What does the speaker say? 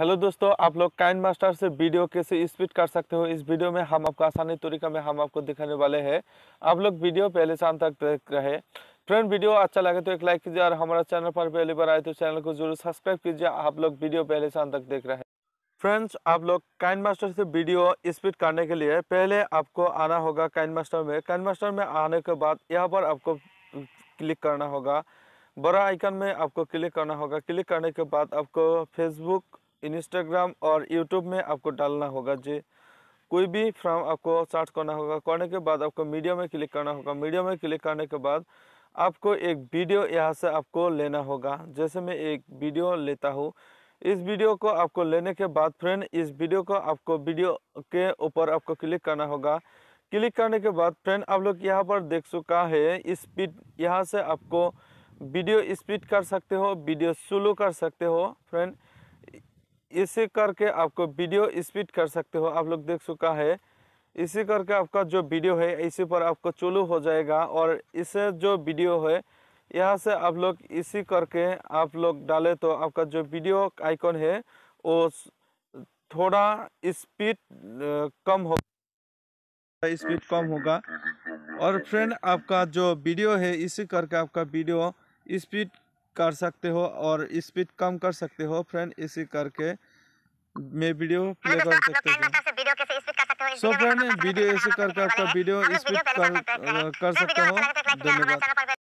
hello दोस्तों आप लोग काइन मास्टर से वीडियो कैसे स्पीड कर सकते हो इस वीडियो में हम आपको आसानी तरीका में हम आपको दिखाने वाले हैं आप लोग वीडियो पहले शाम तक देख रहे फ्रेंड वीडियो अच्छा लगे तो एक लाइक कीजिए और हमारा चैनल पर पहली बार आए तो चैनल को जरूर सब्सक्राइब कीजिए आप लोग वीडियो पहले शाम तक देख रहे हैं फ्रेंड्स आप लोग काइन मास्टर से वीडियो स्पीड करने के लिए पहले आपको आना होगा काइन मास्टर में काइन मास्टर में आने के बाद यहाँ पर आपको क्लिक करना होगा बड़ा आइकन में आपको क्लिक करना होगा क्लिक करने के बाद आपको फेसबुक इंस्टाग्राम और यूट्यूब में आपको डालना होगा जी कोई भी फ्रॉम आपको सर्च करना होगा करने के बाद आपको मीडिया में क्लिक करना होगा मीडिया में क्लिक करने के बाद आपको एक वीडियो यहाँ से आपको लेना होगा जैसे मैं एक वीडियो लेता हूँ इस वीडियो को आपको लेने के बाद फ्रेंड इस वीडियो को आपको वीडियो के ऊपर आपको क्लिक करना होगा क्लिक करने के बाद फ्रेंड आप लोग यहाँ पर देख चुका है स्पीड यहाँ से आपको वीडियो स्पीड कर सकते हो वीडियो स्लो कर सकते हो फ्रेंड इसे करके आपको वीडियो स्पीड कर सकते हो आप लोग देख चुका है इसी करके आपका जो वीडियो है इसी पर आपको चलू हो जाएगा और इसे जो वीडियो है यहाँ से आप लोग इसी करके आप लोग डाले तो आपका जो वीडियो आइकन है वो थोड़ा स्पीड कम हो स्पीड कम होगा और फ्रेंड आपका जो वीडियो है इसी करके आपका वीडियो स्पीड कर सकते हो और स्पीड कम कर सकते हो फ्रेंड इसी करके मैं वीडियो तो प्ले कर सकते हो सो तो फ्रेंड वीडियो ऐसे करके आपका वीडियो स्पीड कर सकते हो धन्यवाद